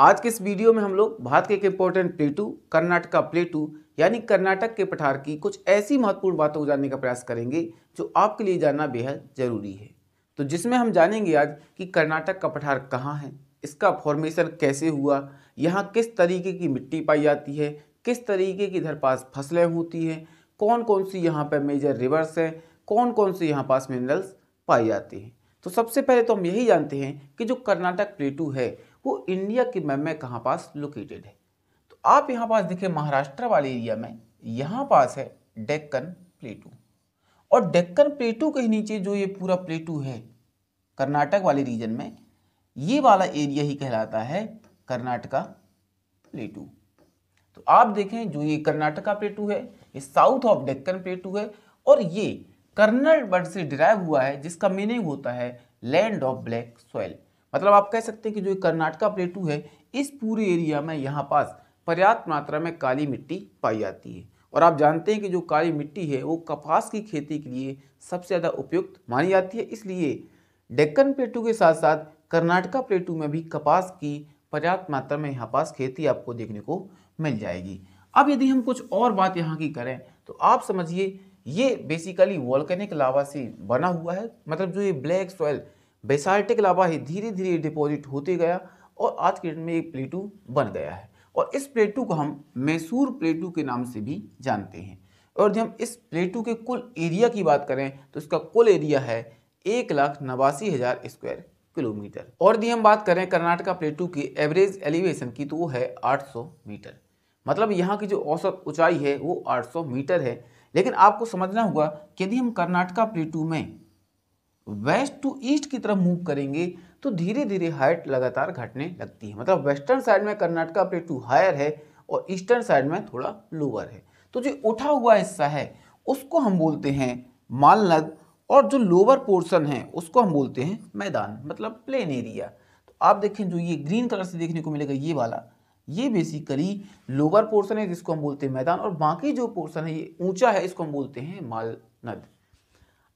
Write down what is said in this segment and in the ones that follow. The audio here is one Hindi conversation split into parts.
आज के इस वीडियो में हम लोग भारत के एक इम्पोर्टेंट प्लेटू कर्नाटका प्लेटू यानी कर्नाटक के पठार की कुछ ऐसी महत्वपूर्ण बातों को जानने का प्रयास करेंगे जो आपके लिए जानना बेहद ज़रूरी है तो जिसमें हम जानेंगे आज कि कर्नाटक का पठार कहाँ है इसका फॉर्मेशन कैसे हुआ यहाँ किस तरीके की मिट्टी पाई जाती है किस तरीके की इधर पास फसलें होती हैं कौन कौन सी यहाँ पर मेजर रिवर्स हैं कौन कौन से यहाँ पास मिनरल्स पाए जाते हैं तो सबसे पहले तो हम यही जानते हैं कि जो कर्नाटक प्लेटू है वो इंडिया की मैप में कहाँ पास लोकेटेड है तो आप यहाँ पास देखें महाराष्ट्र वाले एरिया में यहाँ पास है डेक्कन प्लेटू और डेक्कन प्लेटू के नीचे जो ये पूरा प्लेटू है कर्नाटक वाले रीजन में ये वाला एरिया ही कहलाता है कर्नाटका प्लेटू तो आप देखें जो ये कर्नाटका प्लेटू है ये साउथ ऑफ डेक्कन प्लेटू है और ये कर्नल वर्ड से डिराइव हुआ है जिसका मीनिंग होता है लैंड ऑफ ब्लैक सॉइल मतलब आप कह सकते हैं कि जो कर्नाटका प्लेटू है इस पूरे एरिया में यहाँ पास पर्याप्त मात्रा में काली मिट्टी पाई जाती है और आप जानते हैं कि जो काली मिट्टी है वो कपास की खेती के लिए सबसे ज़्यादा उपयुक्त मानी जाती है इसलिए डेक्कन प्लेटू के साथ साथ कर्नाटका प्लेटू में भी कपास की पर्याप्त मात्रा में यहाँ पास खेती आपको देखने को मिल जाएगी अब यदि हम कुछ और बात यहाँ की करें तो आप समझिए ये बेसिकली वॉल्केनिक लावा से बना हुआ है मतलब जो ये ब्लैक सॉयल बेसाल्टिक लावा ही धीरे धीरे डिपॉजिट होते गया और आज के डेट में एक प्लेटू बन गया है और इस प्लेटू को हम मैसूर प्लेटू के नाम से भी जानते हैं और यदि हम इस प्लेटू के कुल एरिया की बात करें तो इसका कुल एरिया है एक लाख नवासी हज़ार स्क्वायर किलोमीटर और यदि हम बात करें कर्नाटका प्लेटू की एवरेज एलिवेशन की तो वो है 800 मीटर मतलब यहाँ की जो औसत ऊंचाई है वो 800 मीटर है लेकिन आपको समझना होगा कि यदि हम कर्नाटका प्लेटू में वेस्ट टू ईस्ट की तरफ मूव करेंगे तो धीरे धीरे हाइट लगातार घटने लगती है मतलब वेस्टर्न साइड में कर्नाटका प्लेटू हायर है और ईस्टर्न साइड में थोड़ा लोअर है तो जो उठा हुआ हिस्सा है उसको हम बोलते हैं मालनद और जो लोअर पोर्शन है उसको हम बोलते हैं मैदान मतलब प्लेन एरिया तो आप देखें जो ये ग्रीन कलर से देखने को मिलेगा ये वाला ये बेसिकली लोअर पोर्शन है जिसको हम बोलते हैं मैदान और बाकी जो पोर्शन है ये ऊंचा है इसको हम बोलते हैं मालनद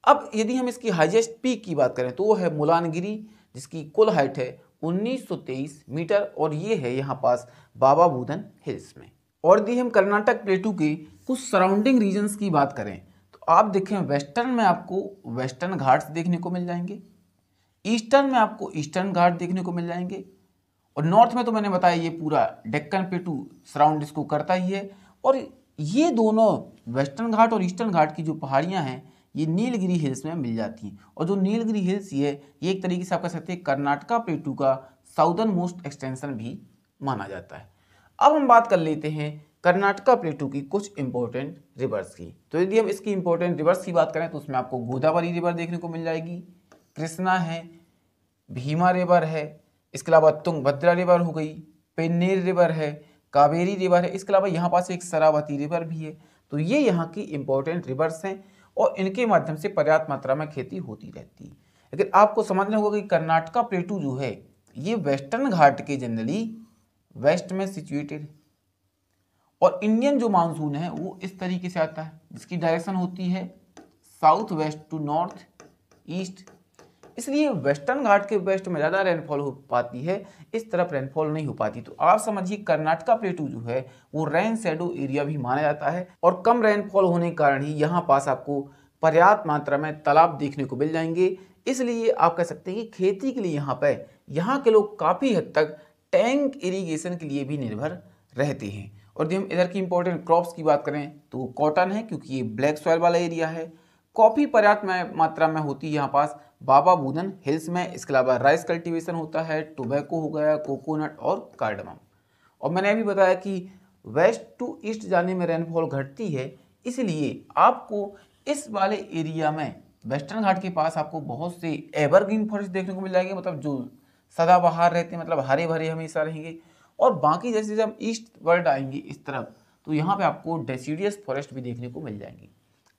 अब यदि हम इसकी हाईएस्ट पीक की बात करें तो वो है मुलानगिरी जिसकी कुल हाइट है 1923 मीटर और ये है यहाँ पास बाबा बूदन हिल्स में और यदि हम कर्नाटक प्लेटू के कुछ सराउंडिंग रीजन्स की बात करें तो आप देखें वेस्टर्न में आपको वेस्टर्न घाट्स देखने को मिल जाएंगे ईस्टर्न में आपको ईस्टर्न घाट देखने को मिल जाएंगे और नॉर्थ में तो मैंने बताया ये पूरा डेक्कन पेटू सराउंड इसको करता ही है और ये दोनों वेस्टर्न घाट और ईस्टर्न घाट की जो पहाड़ियाँ हैं ये नीलगिरी हिल्स में मिल जाती हैं और जो नीलगिरी हिल्स ये है ये एक तरीके से आप कह सकते हैं कर्नाटका प्लेटू का साउदर्न मोस्ट एक्सटेंशन भी माना जाता है अब हम बात कर लेते हैं कर्नाटका प्लेटू की कुछ इंपॉर्टेंट रिवर्स की तो यदि हम इसकी इंपॉर्टेंट रिवर्स की बात करें तो उसमें आपको गोदावरी रिवर देखने को मिल जाएगी कृष्णा है भीमा रिवर है इसके अलावा तुंगभद्रा रिवर हो गई पेन्नेर रिवर है कावेरी रिवर है इसके अलावा यहाँ पास एक सरावती रिवर भी है तो ये यहाँ की इंपॉर्टेंट रिवर्स हैं और इनके माध्यम से पर्याप्त मात्रा में खेती होती रहती है लेकिन आपको समझना होगा कि कर्नाटका प्लेटू जो है ये वेस्टर्न घाट के जनरली वेस्ट में सिचुएटेड है और इंडियन जो मानसून है वो इस तरीके से आता है जिसकी डायरेक्शन होती है south west to north east इसलिए वेस्टर्न घाट के वेस्ट में ज़्यादा रेनफॉल हो पाती है इस तरफ रेनफॉल नहीं हो पाती तो आप समझिए कर्नाटका प्लेटू जो है वो रेन शेडो एरिया भी माना जाता है और कम रेनफॉल होने के कारण ही यहाँ पास आपको पर्याप्त मात्रा में तालाब देखने को मिल जाएंगे इसलिए आप कह सकते हैं कि खेती के लिए यहाँ पर यहाँ के लोग काफ़ी हद तक टैंक इरीगेशन के लिए भी निर्भर रहते हैं और जब हम इधर की इंपॉर्टेंट क्रॉप्स की बात करें तो कॉटन है क्योंकि ये ब्लैक सॉयल वाला एरिया है कॉफ़ी पर्याप्त मात्रा में होती है यहाँ पास बाबा बूदन हिल्स में इसके अलावा राइस कल्टीवेशन होता है टोबैको हो गया कोकोनट और कार्डमम और मैंने अभी बताया कि वेस्ट टू ईस्ट जाने में रेनफॉल घटती है इसलिए आपको इस वाले एरिया में वेस्टर्न घाट के पास आपको बहुत से एवरग्रीन फॉरेस्ट देखने को मिल जाएंगे मतलब जो सदाबहार रहते हैं मतलब हरे भरे हमेशा रहेंगे और बाकी जैसे जब ईस्ट वर्ल्ड आएंगे इस तरफ तो यहाँ पे आपको डेसीडियस फॉरेस्ट भी देखने को मिल जाएंगे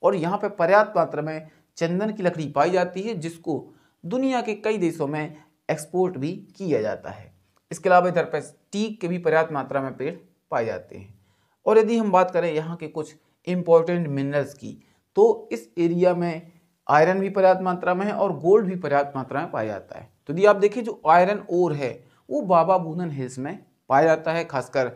और यहाँ पे पर्याप्त मात्रा में चंदन की लकड़ी पाई जाती है जिसको दुनिया के कई देशों में एक्सपोर्ट भी किया जाता है इसके अलावा इधर पर टीक के भी पर्याप्त मात्रा में पेड़ पाए जाते हैं और यदि हम बात करें यहाँ के कुछ इम्पोर्टेंट मिनरल्स की तो इस एरिया में आयरन भी पर्याप्त मात्रा में है और गोल्ड भी पर्याप्त मात्रा में पाया जाता है तो यदि आप देखें जो आयरन ओर है वो बाबा बूदन हिल्स में पाया जाता है खासकर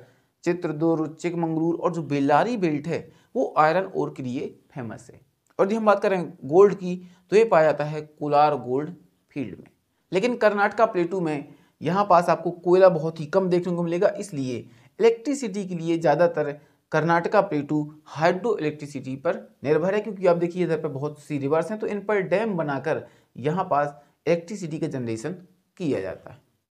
चित्रदुर्ग चिकमंगलूर और जो बेल्लारी बेल्ट है वो आयरन ओर के लिए फेमस है और यदि हम बात करें गोल्ड की तो ये पाया जाता है कोलार गोल्ड फील्ड में लेकिन कर्नाटका प्लेटू में यहाँ पास आपको कोयला बहुत ही कम देखने को मिलेगा इसलिए इलेक्ट्रिसिटी के लिए ज़्यादातर कर्नाटका प्लेटू हाइड्रो इलेक्ट्रिसिटी पर निर्भर है क्योंकि आप देखिए इधर पर बहुत सी रिवर्स हैं तो इन पर डैम बनाकर यहाँ पास इलेक्ट्रिसिटी का जनरेशन किया जाता है